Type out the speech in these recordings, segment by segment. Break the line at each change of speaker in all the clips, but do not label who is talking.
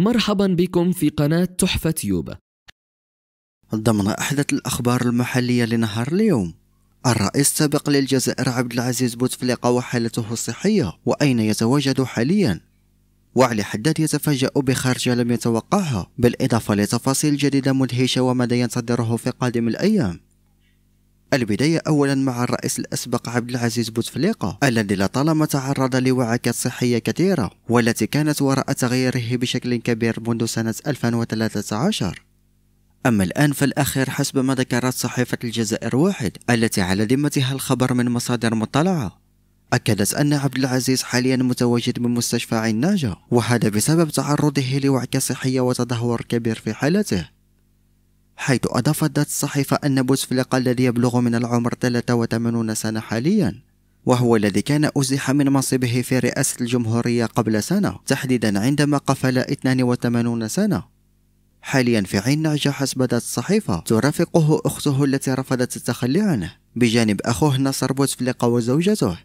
مرحبا بكم في قناة تحفة يوبا ضمن أحدث الأخبار المحلية لنهار اليوم الرئيس السابق للجزائر عبد العزيز بوتفليقة وحالته الصحية وأين يتواجد حاليا وعلي حداد يتفاجأ بخرجة لم يتوقعها بالإضافة لتفاصيل جديدة مدهشة وماذا ينتظره في قادم الأيام البداية أولا مع الرئيس الأسبق عبد العزيز بوتفليقة الذي لطالما تعرض لوعكات صحية كثيرة والتي كانت وراء تغييره بشكل كبير منذ سنة 2013 أما الآن فالأخير حسب ما ذكرت صحيفة الجزائر واحد التي على ذمتها الخبر من مصادر مطلعة أكدت أن عبد العزيز حاليا متواجد بمستشفى عين ناجة وهذا بسبب تعرضه لوعكة صحية وتدهور كبير في حالته حيث أضافت ذات الصحيفة أن بوتفليقة الذي يبلغ من العمر 83 سنة حاليا وهو الذي كان أزيح من منصبه في رئاسة الجمهورية قبل سنة تحديدا عندما قفل 82 سنة حاليا في عين نعجة حسب ذات الصحيفة ترافقه أخته التي رفضت التخلي عنه بجانب أخوه نصر بوتفليقة وزوجته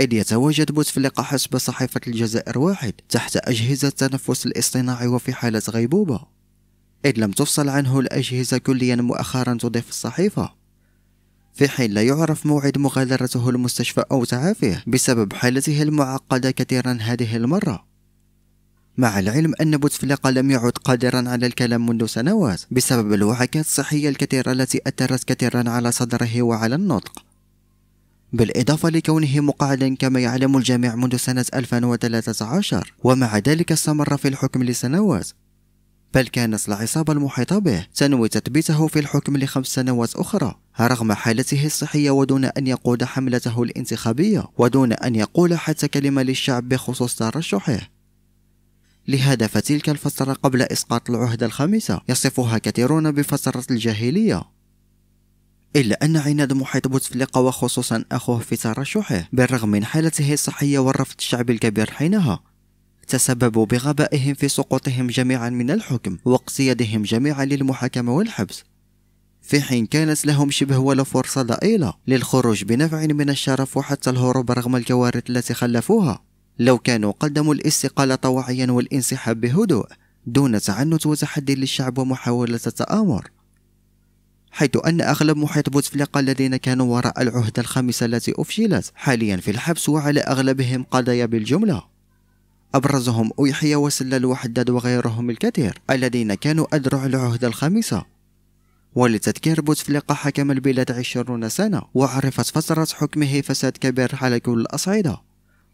إذ يتواجد بوتفليقة حسب صحيفة الجزائر واحد تحت أجهزة التنفس الاصطناعي وفي حالة غيبوبة إذ لم تفصل عنه الأجهزة كليا مؤخرا تضيف الصحيفة في حين لا يعرف موعد مغادرته المستشفى أو تعافيه بسبب حالته المعقدة كثيرا هذه المرة مع العلم أن بوتفليقة لم يعد قادرا على الكلام منذ سنوات بسبب الوعكات الصحية الكثيرة التي أثرت كثيرا على صدره وعلى النطق بالإضافة لكونه مقعدا كما يعلم الجميع منذ سنة 2013 ومع ذلك استمر في الحكم لسنوات بل كانت العصابة المحيطة به تنوي تثبيته في الحكم لخمس سنوات أخرى رغم حالته الصحية ودون أن يقود حملته الانتخابية ودون أن يقول حتى كلمة للشعب بخصوص ترشحه لهذا فتلك الفترة قبل إسقاط العهدة الخامسة يصفها كثيرون بفترة الجاهلية إلا أن عناد محيط بوتفليقة وخصوصا أخوه في ترشحه بالرغم من حالته الصحية والرفض الشعبي الكبير حينها تسببوا بغبائهم في سقوطهم جميعا من الحكم واقتيادهم جميعا للمحاكمة والحبس في حين كانت لهم شبه ولا فرصة ضئيلة للخروج بنفع من الشرف وحتى الهروب رغم الكوارث التي خلفوها لو كانوا قدموا الاستقالة طوعيا والانسحاب بهدوء دون تعنت وتحدي للشعب ومحاولة التآمر حيث أن أغلب محيط بوتفليقة الذين كانوا وراء العهدة الخامسة التي أفشلت حاليا في الحبس وعلى أغلبهم قضايا بالجملة أبرزهم أويحيى وسلال وحداد وغيرهم الكثير الذين كانوا أدرع العهد الخامسة ولتذكير بوتفليقة حكم البلاد عشرون سنة وعرفت فترة حكمه فساد كبير على كل الأصعدة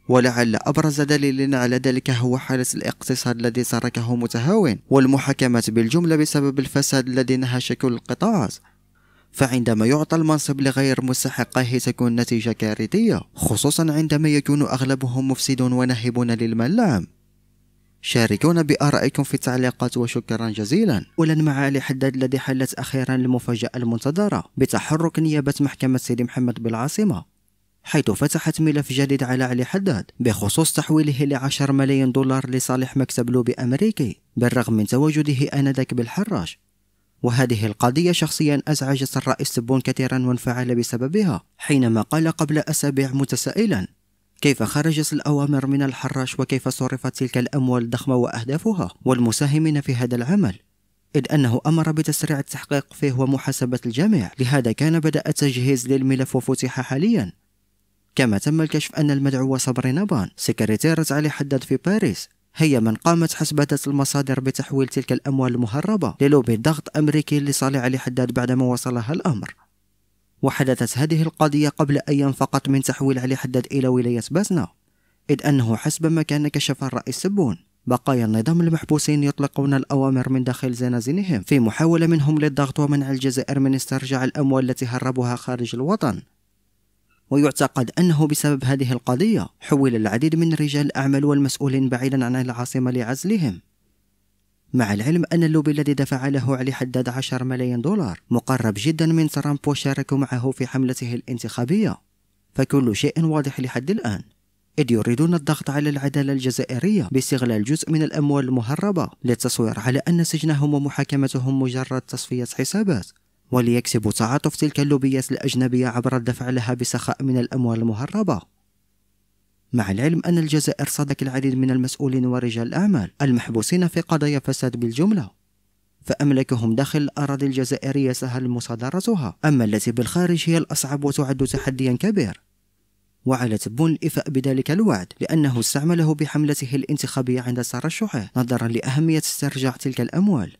ولعل أبرز دليل على ذلك هو حالة الاقتصاد الذي تركه متهاون والمحاكمات بالجملة بسبب الفساد الذي نهش كل القطاعات فعندما يعطى المنصب لغير مستحقه تكون نتيجة كارثية خصوصا عندما يكون أغلبهم مفسدون ونهبون للملام شاركونا بآرائكم في التعليقات وشكرا جزيلا ولن مع علي حداد الذي حلت أخيرا المفاجأة المنتظرة بتحرك نيابة محكمة سيدي محمد بالعاصمة حيث فتحت ملف جديد على علي حداد بخصوص تحويله لعشر ملايين دولار لصالح مكتب لوبي أمريكي بالرغم من تواجده آنذاك بالحراش وهذه القضية شخصيا أزعجت الرئيس تبون كثيرا وانفعل بسببها حينما قال قبل أسابيع متسائلا كيف خرجت الأوامر من الحراش وكيف صرفت تلك الأموال الضخمة وأهدافها والمساهمين في هذا العمل إذ أنه أمر بتسريع التحقيق فيه ومحاسبة الجميع لهذا كان بدأ التجهيز للملف وفتح حاليا كما تم الكشف أن المدعو صبري نبان سكرتيرة علي حداد في باريس هي من قامت حسب ذات المصادر بتحويل تلك الأموال المهربة للوبي ضغط أمريكي لصالح علي حداد بعدما وصلها الأمر وحدثت هذه القضية قبل أيام فقط من تحويل علي حداد إلى ولاية بازنا إذ أنه حسب ما كان كشف الرئيس سبون بقايا النظام المحبوسين يطلقون الأوامر من داخل زنازينهم في محاولة منهم للضغط ومنع الجزائر من استرجاع الأموال التي هربوها خارج الوطن ويعتقد أنه بسبب هذه القضية حول العديد من رجال الأعمال والمسؤولين بعيدا عن العاصمة لعزلهم مع العلم أن اللوبي الذي دفع له علي حداد 10 ملايين دولار مقرب جدا من ترامب وشارك معه في حملته الانتخابية فكل شيء واضح لحد الآن إذ يريدون الضغط على العدالة الجزائرية باستغلال جزء من الأموال المهربة للتصوير على أن سجنهم ومحاكمتهم مجرد تصفية حسابات وليكسبوا تعاطف تلك اللوبيات الأجنبية عبر الدفع لها بسخاء من الأموال المهربة مع العلم أن الجزائر صادك العديد من المسؤولين ورجال الأعمال المحبوسين في قضايا فساد بالجملة فأملكهم داخل الأراضي الجزائرية سهل مصادرتها أما التي بالخارج هي الأصعب وتعد تحديا كبير وعلى تبون الإفاء بذلك الوعد لأنه استعمله بحملته الانتخابية عند ترشحه نظرا لأهمية استرجاع تلك الأموال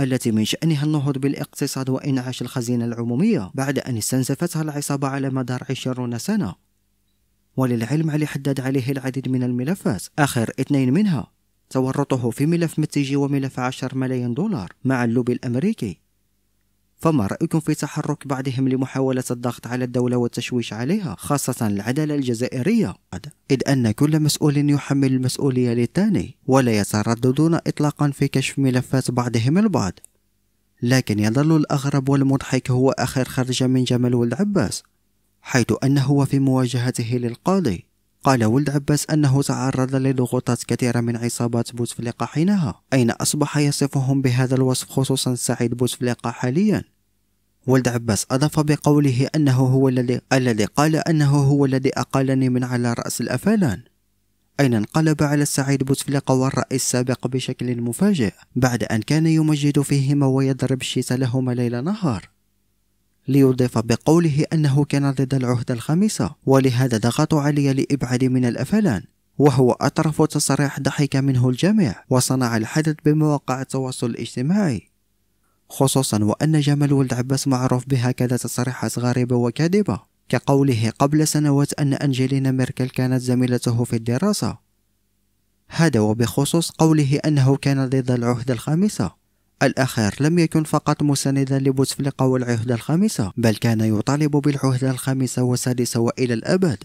التي من شأنها النهوض بالاقتصاد وإنعاش الخزينة العمومية بعد أن استنزفتها العصابة على مدار عشرون سنة وللعلم علي حداد عليه العديد من الملفات آخر اثنين منها تورطه في ملف متجي وملف 10 ملايين دولار مع اللوبي الأمريكي فما رأيكم في تحرك بعضهم لمحاولة الضغط على الدولة والتشويش عليها خاصة العدالة الجزائرية إذ أن كل مسؤول يحمل المسؤولية للثاني ولا يترددون إطلاقا في كشف ملفات بعضهم البعض لكن يظل الأغرب والمضحك هو آخر خرج من جمال ولد عباس حيث أنه وفي مواجهته للقاضي قال ولد عباس أنه تعرض لضغوطات كثيرة من عصابات بوتفليقة حينها أين أصبح يصفهم بهذا الوصف خصوصا سعيد بوتفليقة حاليا ولد عباس أضاف بقوله أنه هو الذي الذي قال أنه هو الذي أقالني من على رأس الأفلان أين انقلب على السعيد بوتفليقة والرئيس السابق بشكل مفاجئ بعد أن كان يمجد فيهما ويضرب الشيس لهما ليل نهار ليضيف بقوله أنه كان ضد العهدة الخامسة ولهذا ضغطوا علي لإبعادي من الأفلان وهو أطرف تصريح ضحك منه الجميع وصنع الحدث بمواقع التواصل الاجتماعي خصوصا وأن جمال ولد عباس معروف بهكذا تصريحات غريبة وكاذبة كقوله قبل سنوات أن أنجلينا ميركل كانت زميلته في الدراسة هذا وبخصوص قوله أنه كان ضد العهدة الخامسة الأخير لم يكن فقط مساندا لبوتفليقة والعهدة الخامسة بل كان يطالب بالعهدة الخامسة والسادسة وإلى الأبد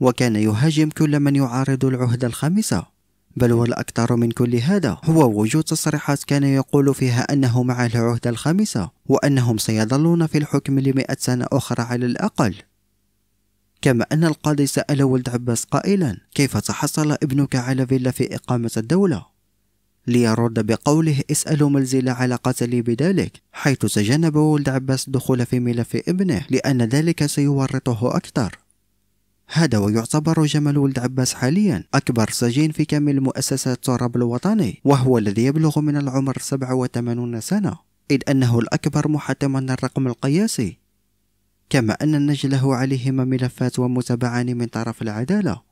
وكان يهاجم كل من يعارض العهدة الخامسة بل والأكثر من كل هذا هو وجود تصريحات كان يقول فيها أنه مع العهدة الخامسة وأنهم سيظلون في الحكم لمئة سنة أخرى على الأقل كما أن القاضي سأل ولد عباس قائلا كيف تحصل ابنك على فيلا في إقامة الدولة؟ ليرد بقوله اسأل ملزلة على قتلي بذلك حيث تجنب ولد عباس الدخول في ملف ابنه لأن ذلك سيورطه أكثر هذا ويعتبر جمال ولد عباس حاليا أكبر سجين في كامل مؤسسات التراب الوطني وهو الذي يبلغ من العمر 87 سنة إذ أنه الأكبر محتما الرقم القياسي كما أن النجل له عليهما ملفات ومتابعان من طرف العدالة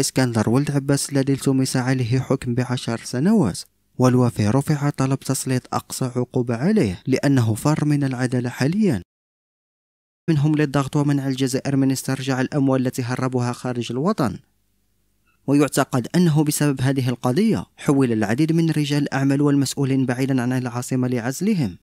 إسكندر ولد عباس الذي التمس عليه حكم بعشر سنوات والوافي رفع طلب تسليط أقصى عقوبة عليه لأنه فار من العدالة حاليا منهم للضغط ومنع الجزائر من استرجاع الأموال التي هربوها خارج الوطن ويعتقد أنه بسبب هذه القضية حول العديد من رجال الأعمال والمسؤولين بعيدا عن العاصمة لعزلهم